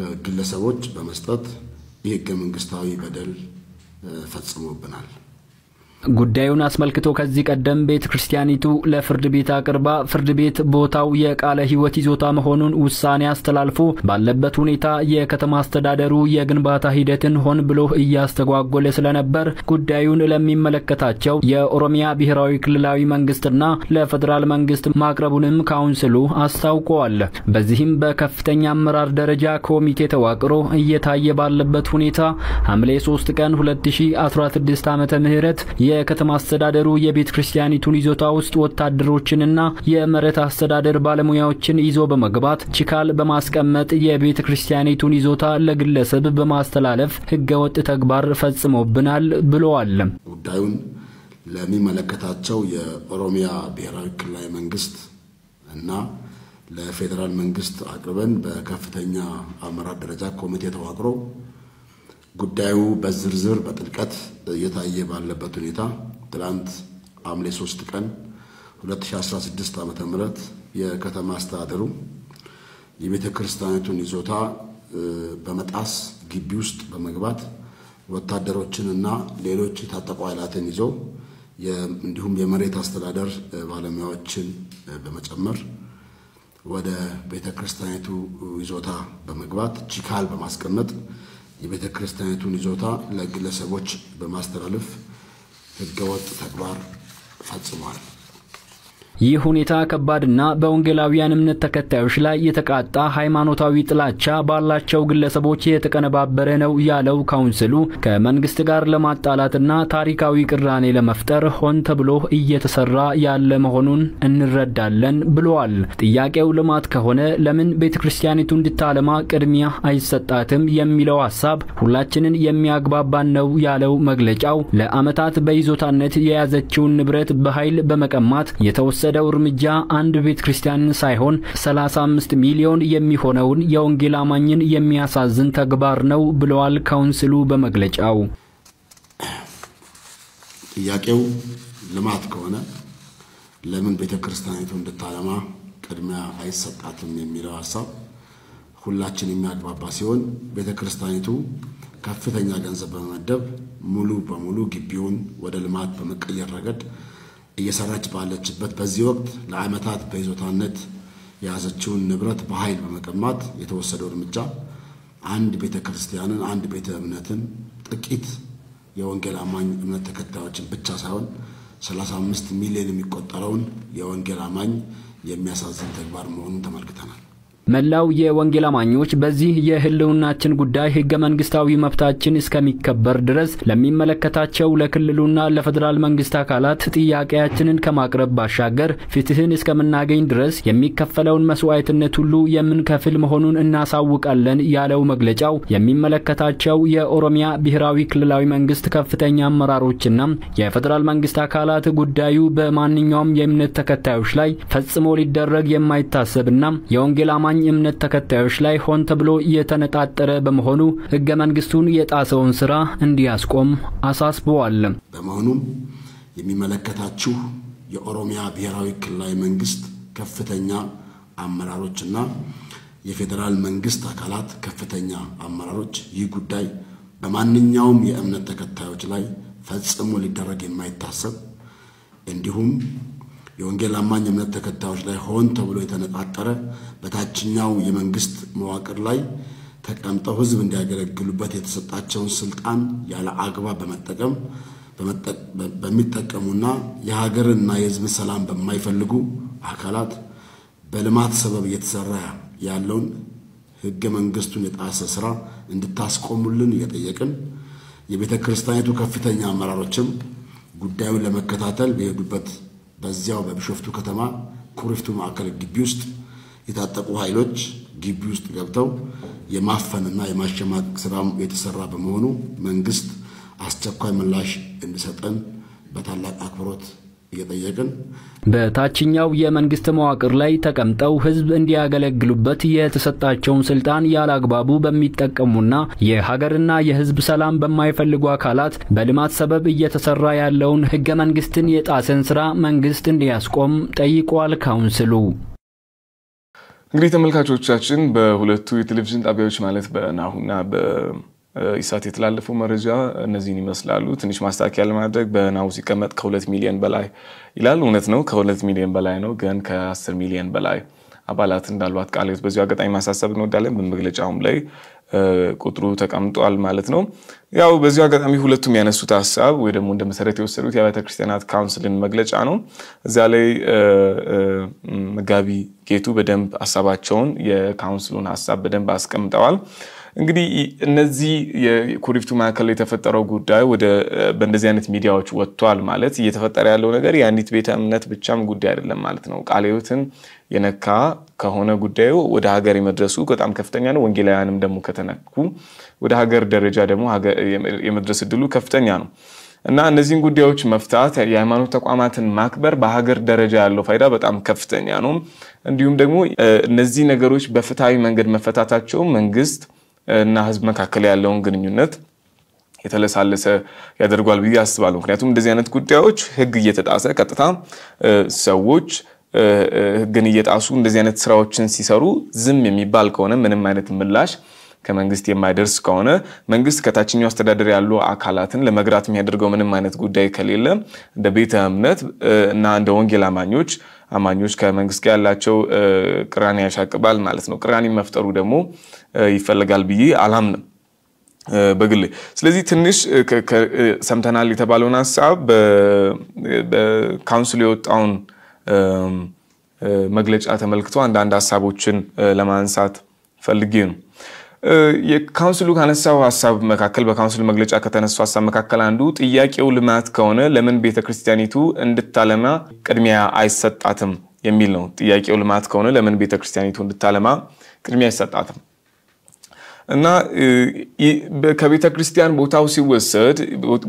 ለግለሰቦች በመስጠት የህገ መንግስታዊ በደል ፈጽሞብናል። ጉዳዩን አስመልክቶ ከዚህ ቀደም ቤተ ክርስቲያኒቱ ለፍርድ ቤት አቅርባ ፍርድ ቤት ቦታው የቃለ ሕይወት ይዞታ መሆኑን ውሳኔ አስተላልፎ ባለበት ሁኔታ የከተማ አስተዳደሩ የግንባታ ሂደትን ሆን ብሎ እያስተጓጎለ ስለነበር ጉዳዩን ለሚመለከታቸው የኦሮሚያ ብሔራዊ ክልላዊ መንግስትና ለፌዴራል መንግስት ማቅረቡንም ካውንስሉ አስታውቀዋል። በዚህም በከፍተኛ አመራር ደረጃ ኮሚቴ ተዋቅሮ እየታየ ባለበት ሁኔታ ሐምሌ 3 ቀን 2016 ም የከተማ አስተዳደሩ የቤተ ክርስቲያኒቱን ይዞታ ውስጥ ወታደሮችንና የመሬት አስተዳደር ባለሙያዎችን ይዞ በመግባት ችካል በማስቀመጥ የቤተ ክርስቲያኒቱን ይዞታ ለግለሰብ በማስተላለፍ ህገወጥ ተግባር ፈጽሞብናል ብለዋል። ጉዳዩን ለሚመለከታቸው የኦሮሚያ ብሔራዊ ክልላዊ መንግስት እና ለፌዴራል መንግስት አቅርበን በከፍተኛ አመራር ደረጃ ኮሚቴ ተዋቅሮ ጉዳዩ በዝርዝር በጥልቀት እየታየ ባለበት ሁኔታ ትላንት ሐምሌ 3 ቀን 2016 ም የከተማ አስተዳደሩ የቤተ ክርስቲያኒቱን ይዞታ በመጣስ ግቢ ውስጥ በመግባት ወታደሮችንና ሌሎች የታጠቁ ኃይላትን ይዞ እንዲሁም የመሬት አስተዳደር ባለሙያዎችን በመጨመር ወደ ቤተ ክርስቲያኒቱ ይዞታ በመግባት ችካል በማስቀመጥ የቤተ ክርስቲያኒቱን ይዞታ ለግለሰቦች በማስተላለፍ ህገወጥ ተግባር ፈጽሟል። ይህ ሁኔታ ከባድና በወንጌላውያን እምነት ተከታዮች ላይ የተቃጣ ሃይማኖታዊ ጥላቻ ባላቸው ግለሰቦች የተቀነባበረ ነው ያለው ካውንስሉ ከመንግስት ጋር ለማጣላትና ታሪካዊ ቅራኔ ለመፍጠር ሆን ተብሎ እየተሰራ ያለ መሆኑን እንረዳለን ብለዋል። ጥያቄው ልማት ከሆነ ለምን ቤተ ክርስቲያኒቱ እንድታለማ ቅድሚያ አይሰጣትም የሚለው ሀሳብ ሁላችንን የሚያግባባን ነው ያለው መግለጫው ለዓመታት በይዞታነት የያዘችውን ንብረት በኃይል በመቀማት የተወሰ የወሰደው እርምጃ አንድ ቤተ ክርስቲያንን ሳይሆን 35 ሚሊዮን የሚሆነውን የወንጌል አማኝን የሚያሳዝን ተግባር ነው ብለዋል ካውንስሉ በመግለጫው። ጥያቄው ልማት ከሆነ ለምን ቤተ ክርስቲያኒቱ እንድታለማ ቅድሚያ አይሰጣትም የሚለው ሀሳብ ሁላችን የሚያግባባ ሲሆን ቤተ ክርስቲያኒቱ ከፍተኛ ገንዘብ በመመደብ ሙሉ በሙሉ ግቢውን ወደ ልማት በመቀየር ረገድ እየሰራች ባለችበት በዚህ ወቅት ለዓመታት በይዞታነት የያዘችውን ንብረት በኃይል በመቀማት የተወሰደው እርምጃ አንድ ቤተ ክርስቲያንን፣ አንድ ቤተ እምነትን፣ ጥቂት የወንጌል አማኝ እምነት ተከታዮችን ብቻ ሳይሆን 35 ሚሊዮን የሚቆጠረውን የወንጌል አማኝ የሚያሳዝን ተግባር መሆኑን ተመልክተናል። መላው የወንጌል አማኞች በዚህ የህልውናችን ጉዳይ ህገ መንግስታዊ መብታችን እስከሚከበር ድረስ ለሚመለከታቸው ለክልሉና ለፌዴራል መንግስት አካላት ጥያቄያችንን ከማቅረብ ባሻገር ፍትህን እስከምናገኝ ድረስ የሚከፈለውን መስዋዕትነት ሁሉ የምንከፍል መሆኑን እናሳውቃለን ያለው መግለጫው የሚመለከታቸው የኦሮሚያ ብሔራዊ ክልላዊ መንግስት ከፍተኛ አመራሮችና የፌዴራል መንግስት አካላት ጉዳዩ በማንኛውም የእምነት ተከታዮች ላይ ፈጽሞ ሊደረግ የማይታሰብና የወንጌል ማ በአማኝ እምነት ተከታዮች ላይ ሆን ተብሎ የተነጣጠረ በመሆኑ ህገ መንግስቱን የጣሰውን ስራ እንዲያስቆም አሳስበዋል። በመሆኑም የሚመለከታችሁ የኦሮሚያ ብሔራዊ ክልላዊ መንግስት ከፍተኛ አመራሮችና የፌዴራል መንግስት አካላት ከፍተኛ አመራሮች ይህ ጉዳይ በማንኛውም የእምነት ተከታዮች ላይ ፈጽሞ ሊደረግ የማይታሰብ እንዲሁም የወንጌል አማኝ እምነት ተከታዮች ላይ ሆን ተብሎ የተነጣጠረ በታችኛው የመንግስት መዋቅር ላይ ተቀምጠው ህዝብ እንዲያገለግሉበት የተሰጣቸውን ስልጣን ያለ አግባብ በመጠቀም በሚጠቀሙና የሀገርና የህዝብ ሰላም በማይፈልጉ አካላት በልማት ሰበብ እየተሰራ ያለውን ህገ መንግስቱን የጣሰ ስራ እንድታስቆሙልን እየጠየቅን የቤተ ክርስቲያኒቱ ከፍተኛ አመራሮችም ጉዳዩን ለመከታተል በሄዱበት በዚያው በቢሾፍቱ ከተማ ኩሪፍቱ ማዕከል ግቢ ውስጥ የታጠቁ ኃይሎች ግቢ ውስጥ ገብተው የማፈንና የማሸማቅ ስራ የተሰራ በመሆኑ መንግስት አስቸኳይ ምላሽ እንዲሰጠን በታላቅ አክብሮት እየጠየቅን በታችኛው የመንግስት መዋቅር ላይ ተቀምጠው ህዝብ እንዲያገለግሉበት የተሰጣቸውን ስልጣን ያላግባቡ በሚጠቀሙና የሀገርና የህዝብ ሰላም በማይፈልጉ አካላት በልማት ሰበብ እየተሰራ ያለውን ህገ መንግስትን የጣሰን ስራ መንግስት እንዲያስቆም ጠይቋል ካውንስሉ። እንግዲህ ተመልካቾቻችን በሁለቱ የቴሌቪዥን ጣቢያዎች ማለት በናሁና ኢሳት የተላለፈው መረጃ እነዚህን ይመስላሉ። ትንሽ ማስታወቂያ ለማድረግ በናሁ ሲቀመጥ ከሁለት ሚሊዮን በላይ ይላል። እውነት ነው፣ ከሁለት ሚሊዮን በላይ ነው። ግን ከአስር ሚሊዮን በላይ አባላት እንዳሏት ቃልዮት በዚሁ አጋጣሚ ማሳሰብ እንወዳለን። በመግለጫውም ላይ ቁጥሩ ተቀምጧል ማለት ነው። ያው በዚሁ አጋጣሚ ሁለቱም ያነሱት ሀሳብ ወይ ደግሞ እንደ መሰረት የወሰዱት የአብያተ ክርስቲያናት ካውንስልን መግለጫ ነው። እዚያ ላይ መጋቢ ጌቱ በደንብ ሀሳባቸውን የካውንስሉን ሀሳብ በደንብ አስቀምጠዋል። እንግዲህ እነዚህ የኩሪፍቱ ማዕከል የተፈጠረው ጉዳይ ወደ በእንደዚህ አይነት ሚዲያዎች ወጥቷል ማለት እየተፈጠረ ያለው ነገር የአንዲት ቤተ እምነት ብቻም ጉዳይ አይደለም ማለት ነው። ቃለ ሕይወትን የነካ ከሆነ ጉዳዩ ወደ ሀገር የመድረሱ በጣም ከፍተኛ ነው። ወንጌላውያንም ደግሞ ከተነኩ ወደ ሀገር ደረጃ ደግሞ የመድረስ እድሉ ከፍተኛ ነው። እና እነዚህን ጉዳዮች መፍታት የሃይማኖት ተቋማትን ማክበር በሀገር ደረጃ ያለው ፋይዳ በጣም ከፍተኛ ነው። እንዲሁም ደግሞ እነዚህ ነገሮች በፍትሃዊ መንገድ መፈታታቸው መንግስት እና ህዝብ መካከል ያለውን ግንኙነት የተለሳለሰ ያደርጓል ብዬ አስባለሁ። ምክንያቱም እንደዚህ አይነት ጉዳዮች ህግ እየተጣሰ ቀጥታ ሰዎች ህግን እየጣሱ እንደዚህ አይነት ስራዎችን ሲሰሩ ዝም የሚባል ከሆነ ምንም አይነት ምላሽ ከመንግስት የማይደርስ ከሆነ መንግስት ከታችኛው አስተዳደር ያሉ አካላትን ለመግራት የሚያደርገው ምንም አይነት ጉዳይ ከሌለ እንደ ቤተ እምነት እና እንደ ወንጌል አማኞች አማኞች ከመንግስት ጋር ያላቸው ቅራኔ ያሻቅባል ማለት ነው። ቅራኔ መፍጠሩ ደግሞ ይፈልጋል ብዬ አላምንም በግል ስለዚህ ትንሽ ሰምተናል የተባለውን ሀሳብ በካውንስሉ የወጣውን መግለጫ ተመልክቶ አንዳንድ ሀሳቦችን ለማንሳት ፈልጌ ነው። የካውንስሉ ካነሳው ሀሳብ መካከል በካውንስሉ መግለጫ ከተነሱ ሀሳብ መካከል አንዱ ጥያቄው ልማት ከሆነ ለምን ቤተ ክርስቲያኒቱ እንድታለማ ቅድሚያ አይሰጣትም የሚል ነው። ጥያቄው ልማት ከሆነ ለምን ቤተ ክርስቲያኒቱ እንድታለማ ቅድሚያ አይሰጣትም እና ከቤተ ክርስቲያን ቦታው ሲወሰድ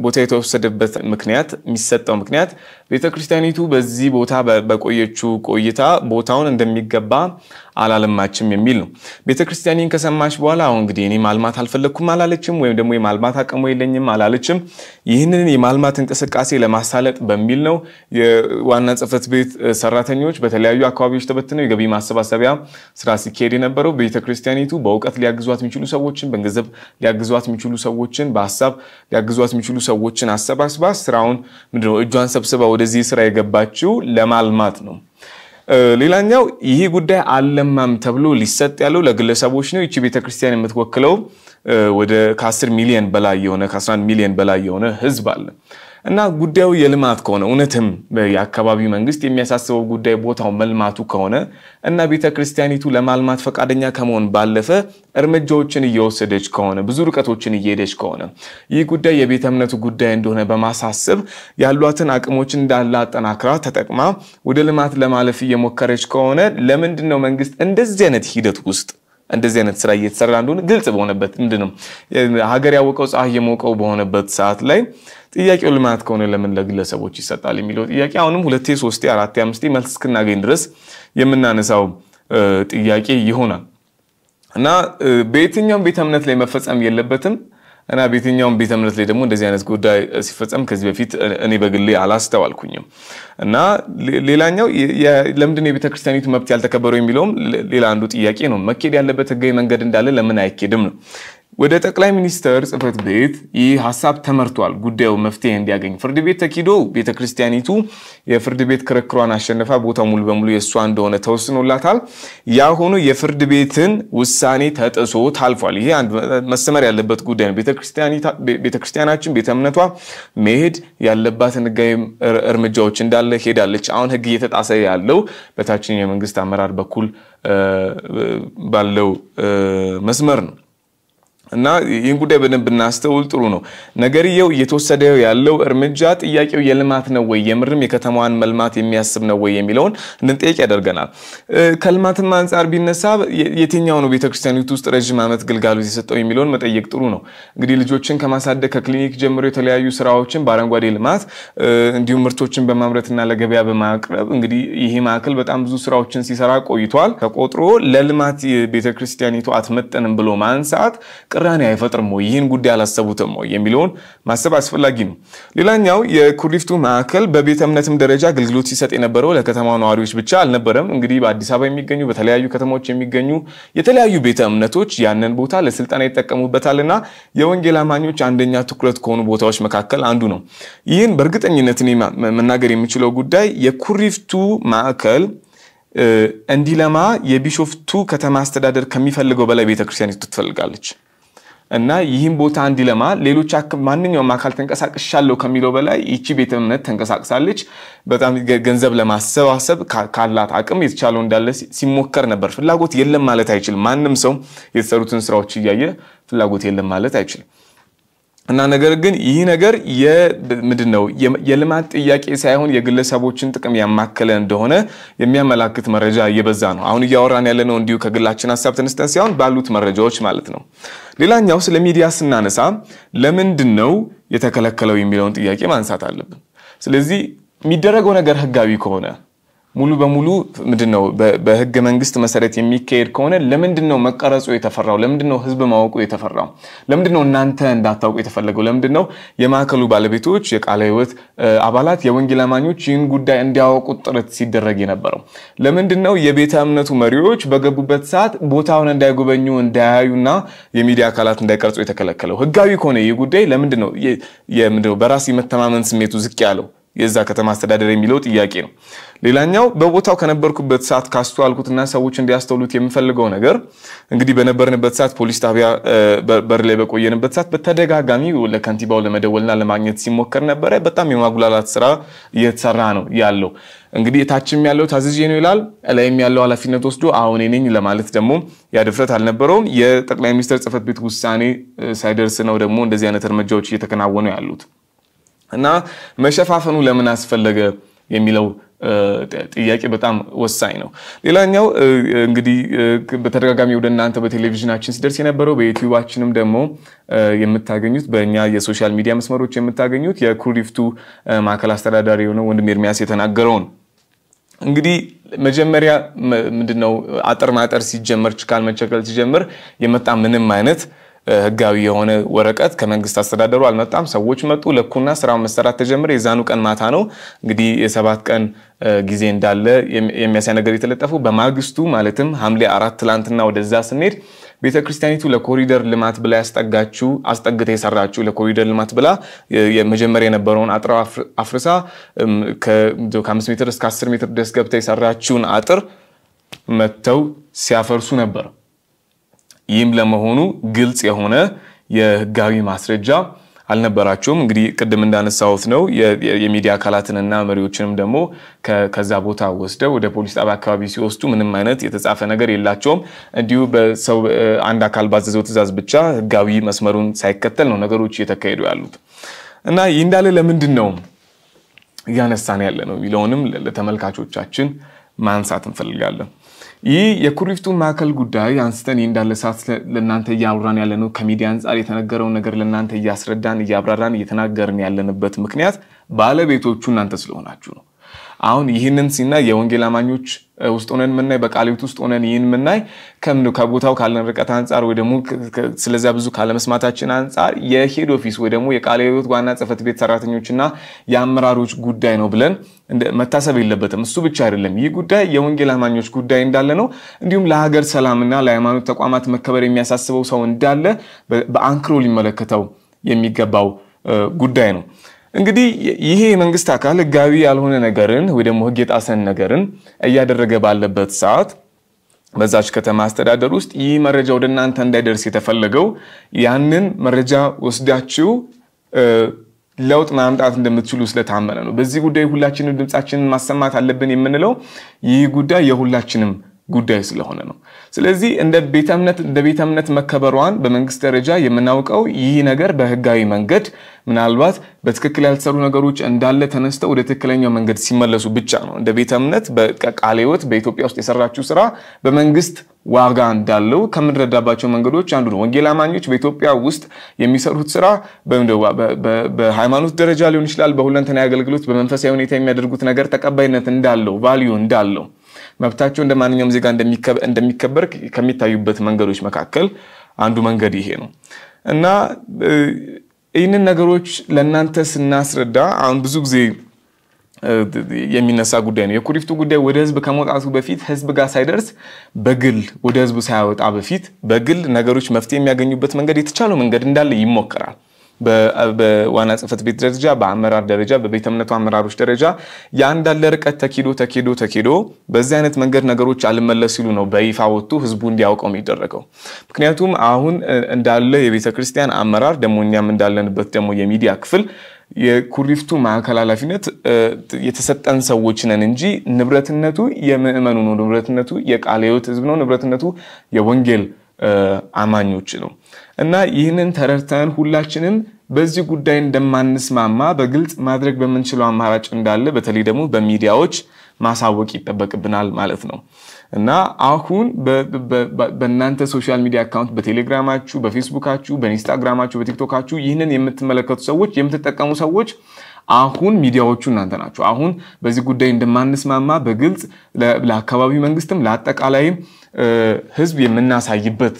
ቦታ የተወሰደበት ምክንያት የሚሰጠው ምክንያት ቤተክርስቲያኒቱ በዚህ ቦታ በቆየችው ቆይታ ቦታውን እንደሚገባ አላለማችም የሚል ነው። ቤተክርስቲያኒን ከሰማች በኋላ አሁን እንግዲህ እኔ ማልማት አልፈለግኩም አላለችም፣ ወይም ደግሞ የማልማት አቅሙ የለኝም አላለችም። ይህንን የማልማት እንቅስቃሴ ለማሳለጥ በሚል ነው የዋና ጽሕፈት ቤት ሰራተኞች በተለያዩ አካባቢዎች ተበትነው የገቢ ማሰባሰቢያ ስራ ሲካሄድ የነበረው። ቤተክርስቲያኒቱ በእውቀት ሊያግዟት የሚችሉ ሰዎችን፣ በገንዘብ ሊያግዟት የሚችሉ ሰዎችን፣ በሀሳብ ሊያግዟት የሚችሉ ሰዎችን አሰባስባ ስራውን ምንድነው እጇን ሰብስባ ወደዚህ ስራ የገባችው ለማልማት ነው። ሌላኛው ይህ ጉዳይ አለማም ተብሎ ሊሰጥ ያለው ለግለሰቦች ነው። ይቺ ቤተክርስቲያን የምትወክለው ወደ ከ10 ሚሊዮን በላይ የሆነ ከ11 ሚሊዮን በላይ የሆነ ህዝብ አለ። እና ጉዳዩ የልማት ከሆነ እውነትም የአካባቢ መንግስት የሚያሳስበው ጉዳይ ቦታው መልማቱ ከሆነ እና ቤተ ክርስቲያኒቱ ለማልማት ፈቃደኛ ከመሆን ባለፈ እርምጃዎችን እየወሰደች ከሆነ ብዙ ርቀቶችን እየሄደች ከሆነ ይህ ጉዳይ የቤተ እምነቱ ጉዳይ እንደሆነ በማሳሰብ ያሏትን አቅሞች እንዳለ አጠናክራ ተጠቅማ ወደ ልማት ለማለፍ እየሞከረች ከሆነ ለምንድን ነው መንግስት እንደዚህ አይነት ሂደት ውስጥ እንደዚህ አይነት ስራ እየተሰራ እንደሆነ ግልጽ በሆነበት እንድንም ሀገር ያወቀው ፀሐይ የሞቀው በሆነበት ሰዓት ላይ ጥያቄው ልማት ከሆነ ለምን ለግለሰቦች ይሰጣል የሚለው ጥያቄ አሁንም ሁለቴ፣ ሶስቴ፣ አራቴ፣ አምስቴ መልስ እስክናገኝ ድረስ የምናነሳው ጥያቄ ይሆናል እና በየትኛውም ቤተ እምነት ላይ መፈጸም የለበትም። እና በየትኛውም ቤተ እምነት ላይ ደግሞ እንደዚህ አይነት ጉዳይ ሲፈጸም ከዚህ በፊት እኔ በግሌ አላስተዋልኩኝም። እና ሌላኛው ለምንድን የቤተ ክርስቲያኒቱ መብት ያልተከበረው የሚለውም ሌላ አንዱ ጥያቄ ነው። መኬድ ያለበት ህጋዊ መንገድ እንዳለ ለምን አይኬድም ነው። ወደ ጠቅላይ ሚኒስተር ጽህፈት ቤት ይህ ሀሳብ ተመርቷል። ጉዳዩ መፍትሄ እንዲያገኝ ፍርድ ቤት ተኪዶ ቤተ ክርስቲያኒቱ የፍርድ ቤት ክርክሯን አሸንፋ ቦታ ሙሉ በሙሉ የእሷ እንደሆነ ተወስኖላታል። ያ ሆኖ የፍርድ ቤትን ውሳኔ ተጥሶ ታልፏል። ይሄ አንድ መሰመር ያለበት ጉዳይ ነው። ቤተክርስቲያናችን ቤተ እምነቷ መሄድ ያለባትን ህጋዊ እርምጃዎች እንዳለ ሄዳለች። አሁን ህግ እየተጣሰ ያለው በታችን የመንግስት አመራር በኩል ባለው መስመር ነው። እና ይህን ጉዳይ በደንብ እናስተውል፣ ጥሩ ነው። ነገርየው እየተወሰደ ያለው እርምጃ ጥያቄው የልማት ነው ወይ፣ የምርም የከተማዋን መልማት የሚያስብ ነው ወይ የሚለውን እንድንጠየቅ ያደርገናል። ከልማትም አንጻር ቢነሳ የትኛው ነው ቤተክርስቲያኒቱ ውስጥ ረዥም ዓመት ግልጋሎት የሰጠው የሚለውን መጠየቅ ጥሩ ነው። እንግዲህ ልጆችን ከማሳደግ ከክሊኒክ ጀምሮ የተለያዩ ስራዎችን በአረንጓዴ ልማት እንዲሁም ምርቶችን በማምረትና ለገበያ በማቅረብ እንግዲህ ይሄ ማዕከል በጣም ብዙ ስራዎችን ሲሰራ ቆይቷል። ተቆጥሮ ለልማት ቤተክርስቲያኒቱ አትመጠንም ብሎ ማንሳት ቅራኔ አይፈጥርም ወይ? ይህን ጉዳይ አላሰቡትም ወይ የሚለውን ማሰብ አስፈላጊ ነው። ሌላኛው የኩሪፍቱ ማዕከል በቤተ እምነትም ደረጃ አገልግሎት ሲሰጥ የነበረው ለከተማ ነዋሪዎች ብቻ አልነበረም። እንግዲህ በአዲስ አበባ የሚገኙ በተለያዩ ከተሞች የሚገኙ የተለያዩ ቤተ እምነቶች ያንን ቦታ ለስልጠና ይጠቀሙበታልና የወንጌል አማኞች አንደኛ ትኩረት ከሆኑ ቦታዎች መካከል አንዱ ነው። ይህን በእርግጠኝነት መናገር የምችለው ጉዳይ የኩሪፍቱ ማዕከል እንዲለማ የቢሾፍቱ ከተማ አስተዳደር ከሚፈልገው በላይ ቤተክርስቲያን ትፈልጋለች። እና ይህን ቦታ እንዲለማ ሌሎች ማንኛውም አካል ተንቀሳቅሻለሁ ከሚለው በላይ ይቺ ቤተ እምነት ተንቀሳቅሳለች። በጣም ገንዘብ ለማሰባሰብ ካላት አቅም የተቻለው እንዳለ ሲሞከር ነበር። ፍላጎት የለም ማለት አይችልም። ማንም ሰው የተሰሩትን ስራዎች እያየ ፍላጎት የለም ማለት አይችልም። እና ነገር ግን ይህ ነገር ምንድን ነው የልማት ጥያቄ ሳይሆን የግለሰቦችን ጥቅም ያማከለ እንደሆነ የሚያመላክት መረጃ እየበዛ ነው። አሁን እያወራን ያለነው እንዲሁ ከግላችን ሀሳብ ተነስተን ሳይሆን ባሉት መረጃዎች ማለት ነው። ሌላኛው ስለ ሚዲያ ስናነሳ ለምንድን ነው የተከለከለው የሚለውን ጥያቄ ማንሳት አለብን። ስለዚህ የሚደረገው ነገር ህጋዊ ከሆነ ሙሉ በሙሉ ምንድን ነው በህገ መንግስት መሰረት የሚካሄድ ከሆነ ለምንድን ነው መቀረጹ የተፈራው? ለምንድን ነው ህዝብ ማወቁ የተፈራው? ለምንድን ነው እናንተ እንዳታውቁ የተፈለገው? ለምንድን ነው የማዕከሉ ባለቤቶች፣ የቃለ ህይወት አባላት፣ የወንጌል አማኞች ይህን ጉዳይ እንዲያወቁ ጥረት ሲደረግ የነበረው? ለምንድን ነው የቤተ እምነቱ መሪዎች በገቡበት ሰዓት ቦታውን እንዳይጎበኙ እንዳያዩና የሚዲያ አካላት እንዳይቀርጹ የተከለከለው? ህጋዊ ከሆነ ይህ ጉዳይ ለምንድን ነው በራስ የመተማመን ስሜቱ ዝቅ ያለው? የዛ ከተማ አስተዳደር የሚለው ጥያቄ ነው። ሌላኛው በቦታው ከነበርኩበት ሰዓት ካስተዋልኩትና ሰዎች እንዲያስተውሉት የምፈልገው ነገር እንግዲህ በነበርንበት ሰዓት ፖሊስ ጣቢያ በር ላይ በቆየንበት ሰዓት በተደጋጋሚ ለከንቲባው ለመደወልና ለማግኘት ሲሞከር ነበረ። በጣም የማጉላላት ስራ እየተሰራ ነው ያለው። እንግዲህ ታችም ያለው ታዝዤ ነው ይላል፣ ላይም ያለው ኃላፊነት ወስዶ አሁን ነኝ ለማለት ደግሞ ያድፍረት አልነበረውም። የጠቅላይ ሚኒስትር ጽህፈት ቤት ውሳኔ ሳይደርስ ነው ደግሞ እንደዚህ አይነት እርምጃዎች እየተከናወኑ ያሉት። እና መሸፋፈኑ ለምን አስፈለገ የሚለው ጥያቄ በጣም ወሳኝ ነው። ሌላኛው እንግዲህ በተደጋጋሚ ወደ እናንተ በቴሌቪዥናችን ሲደርስ የነበረው በዩቲዩባችንም ደግሞ የምታገኙት በእኛ የሶሻል ሚዲያ መስመሮች የምታገኙት የኩሪፍቱ ማዕከል አስተዳዳሪ የሆነው ወንድም ኤርሚያስ የተናገረውን እንግዲህ መጀመሪያ ምንድነው አጥር ማጠር ሲጀመር ችካል መቸከል ሲጀምር የመጣ ምንም አይነት ህጋዊ የሆነ ወረቀት ከመንግስት አስተዳደሩ አልመጣም። ሰዎች መጡ፣ ለኩና ስራውን መሰራት ተጀመረ። የዛኑ ቀን ማታ ነው እንግዲህ የሰባት ቀን ጊዜ እንዳለ የሚያሳይ ነገር የተለጠፉ። በማግስቱ ማለትም ሐምሌ አራት ትላንትና ወደዛ ስንሄድ ቤተ ክርስቲያኒቱ ለኮሪደር ልማት ብላ ያስጠጋችው አስጠግታ የሰራችው ለኮሪደር ልማት ብላ የመጀመሪያ የነበረውን አጥር አፍርሳ ከአምስት ሜትር እስከ አስር ሜትር ድረስ ገብታ የሰራችውን አጥር መጥተው ሲያፈርሱ ነበር። ይህም ለመሆኑ ግልጽ የሆነ የህጋዊ ማስረጃ አልነበራቸውም። እንግዲህ ቅድም እንዳነሳሁት ነው የሚዲያ አካላትንና መሪዎችንም ደግሞ ከዛ ቦታ ወስደው ወደ ፖሊስ ጣቢያ አካባቢ ሲወስዱ ምንም አይነት የተጻፈ ነገር የላቸውም። እንዲሁ በሰው አንድ አካል ባዘዘው ትእዛዝ ብቻ ህጋዊ መስመሩን ሳይከተል ነው ነገሮች እየተካሄዱ ያሉት እና ይህ እንዳለ ለምንድን ነው እያነሳን ያለ ነው የሚለውንም ለተመልካቾቻችን ማንሳት እንፈልጋለን። ይህ የኩሪፍቱ ማዕከል ጉዳይ አንስተን እንዳለ ሰዓት ለእናንተ እያብራን ያለ ነው። ከሚዲያ አንጻር የተነገረውን ነገር ለእናንተ እያስረዳን እያብራራን እየተናገርን ያለንበት ምክንያት ባለቤቶቹ እናንተ ስለሆናችሁ ነው። አሁን ይህንን ሲናይ የወንጌል አማኞች ውስጥ ሆነን ምናይ በቃሊት ውስጥ ሆነን ይህን ምናይ ከምን ከቦታው ካለን ርቀት አንጻር ወይ ደግሞ ስለዚያ ብዙ ካለመስማታችን አንጻር የሄድ ኦፊስ ወይ ደግሞ የቃሊት ዋና ጽፈት ቤት ሰራተኞችና የአመራሮች ጉዳይ ነው ብለን መታሰብ የለበትም። እሱ ብቻ አይደለም። ይህ ጉዳይ የወንጌል አማኞች ጉዳይ እንዳለ ነው። እንዲሁም ለሀገር ሰላምና ለሃይማኖት ተቋማት መከበር የሚያሳስበው ሰው እንዳለ በአንክሮ ሊመለከተው የሚገባው ጉዳይ ነው። እንግዲህ ይሄ የመንግስት አካል ህጋዊ ያልሆነ ነገርን ወይ ደግሞ ህግ የጣሰን ነገርን እያደረገ ባለበት ሰዓት በዛች ከተማ አስተዳደር ውስጥ ይህ መረጃ ወደ እናንተ እንዳይደርስ የተፈለገው ያንን መረጃ ወስዳችሁ ለውጥ ማምጣት እንደምትችሉ ስለታመነ ነው። በዚህ ጉዳይ ሁላችንም ድምፃችንን ማሰማት አለብን የምንለው ይህ ጉዳይ የሁላችንም ጉዳይ ስለሆነ ነው። ስለዚህ እንደ ቤተ እምነት እንደ ቤተ እምነት መከበሯን በመንግስት ደረጃ የምናውቀው ይህ ነገር በህጋዊ መንገድ ምናልባት በትክክል ያልተሰሩ ነገሮች እንዳለ ተነስተው ወደ ትክክለኛው መንገድ ሲመለሱ ብቻ ነው። እንደ ቤተ እምነት በቃለ ሕይወት በኢትዮጵያ ውስጥ የሰራችው ስራ በመንግስት ዋጋ እንዳለው ከምንረዳባቸው መንገዶች አንዱ ነው። ወንጌል አማኞች በኢትዮጵያ ውስጥ የሚሰሩት ስራ በሃይማኖት ደረጃ ሊሆን ይችላል፣ በሁለንተና አገልግሎት፣ በመንፈሳዊ ሁኔታ የሚያደርጉት ነገር ተቀባይነት እንዳለው ቫሊዩ እንዳለው መብታቸው እንደ ማንኛውም ዜጋ እንደሚከበር ከሚታዩበት መንገዶች መካከል አንዱ መንገድ ይሄ ነው እና ይህንን ነገሮች ለእናንተ ስናስረዳ አሁን ብዙ ጊዜ የሚነሳ ጉዳይ ነው። የኩሪፍቱ ጉዳይ ወደ ህዝብ ከመውጣቱ በፊት ህዝብ ጋር ሳይደርስ በግል ወደ ህዝቡ ሳያወጣ በፊት በግል ነገሮች መፍትሄ የሚያገኙበት መንገድ የተቻለው መንገድ እንዳለ ይሞከራል። በዋና ጽህፈት ቤት ደረጃ፣ በአመራር ደረጃ፣ በቤተ እምነቱ አመራሮች ደረጃ ያ እንዳለ ርቀት ተኪዶ ተኪዶ ተኪዶ በዚህ አይነት መንገድ ነገሮች አልመለስ ሲሉ ነው በይፋ ወጥቶ ህዝቡ እንዲያውቀው የሚደረገው። ምክንያቱም አሁን እንዳለ የቤተ ክርስቲያን አመራር ደግሞ እኛም እንዳለንበት ደግሞ የሚዲያ ክፍል የኩሪፍቱ ማዕከል ኃላፊነት የተሰጠን ሰዎች ነን እንጂ ንብረትነቱ የምእመኑ ነው። ንብረትነቱ የቃለ ህዝብ ነው። ንብረትነቱ የወንጌል አማኞች ነው። እና ይህንን ተረድተን ሁላችንም በዚህ ጉዳይ እንደማንስማማ በግልጽ ማድረግ በምንችለው አማራጭ እንዳለ በተለይ ደግሞ በሚዲያዎች ማሳወቅ ይጠበቅብናል ማለት ነው እና አሁን በእናንተ ሶሻል ሚዲያ አካውንት በቴሌግራማችሁ፣ በፌስቡካችሁ፣ በኢንስታግራማችሁ፣ በቲክቶካችሁ ይህንን የምትመለከቱ ሰዎች የምትጠቀሙ ሰዎች አሁን ሚዲያዎቹ እናንተ ናቸው። አሁን በዚህ ጉዳይ እንደማንስማማ በግልጽ ለአካባቢ መንግስትም ለአጠቃላይም ህዝብ የምናሳይበት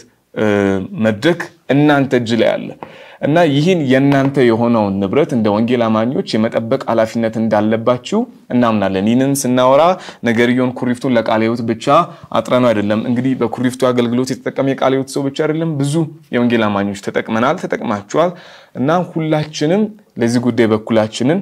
መድረክ እናንተ እጅ ላይ አለ እና ይህን የእናንተ የሆነውን ንብረት እንደ ወንጌል አማኞች የመጠበቅ ኃላፊነት እንዳለባችሁ እናምናለን። ይህንን ስናወራ ነገርየውን ኩሪፍቱን ለቃለ ሕይወት ብቻ አጥረኑ አይደለም። እንግዲህ በኩሪፍቱ አገልግሎት የተጠቀመ የቃለ ሕይወት ሰው ብቻ አይደለም፣ ብዙ የወንጌል አማኞች ተጠቅመናል፣ ተጠቅማችኋል እና ሁላችንም ለዚህ ጉዳይ በኩላችንን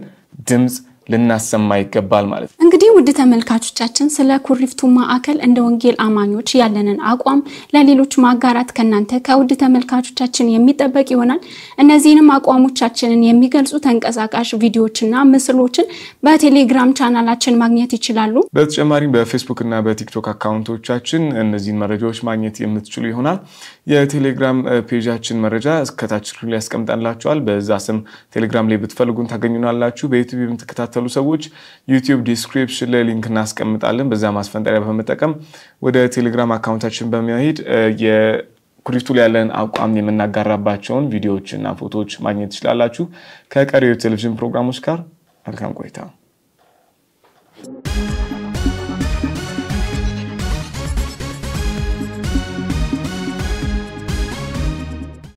ድምፅ ልናሰማ ይገባል ማለት ነው። እንግዲህ ውድ ተመልካቾቻችን ስለ ኩሪፍቱ ማዕከል እንደ ወንጌል አማኞች ያለንን አቋም ለሌሎች ማጋራት ከእናንተ ከውድ ተመልካቾቻችን የሚጠበቅ ይሆናል። እነዚህንም አቋሞቻችንን የሚገልጹ ተንቀሳቃሽ ቪዲዮዎችና ምስሎችን በቴሌግራም ቻናላችን ማግኘት ይችላሉ። በተጨማሪም በፌስቡክ እና በቲክቶክ አካውንቶቻችን እነዚህን መረጃዎች ማግኘት የምትችሉ ይሆናል። የቴሌግራም ፔጃችን መረጃ እስከታች ያስቀምጠንላችኋል። በዛ ስም ቴሌግራም ላይ ብትፈልጉን ታገኙናላችሁ። በዩቲዩብ የምትከታተሉ ለምትከታተሉ ሰዎች ዩቲዩብ ዲስክሪፕሽን ላይ ሊንክ እናስቀምጣለን። በዛ ማስፈንጠሪያ በመጠቀም ወደ ቴሌግራም አካውንታችን በመሄድ ኩሪፍቱ ላይ ያለን አቋም የምናጋራባቸውን ቪዲዮዎችና ፎቶዎች ማግኘት ትችላላችሁ። ከቀሪው ቴሌቪዥን ፕሮግራሞች ጋር መልካም ቆይታ።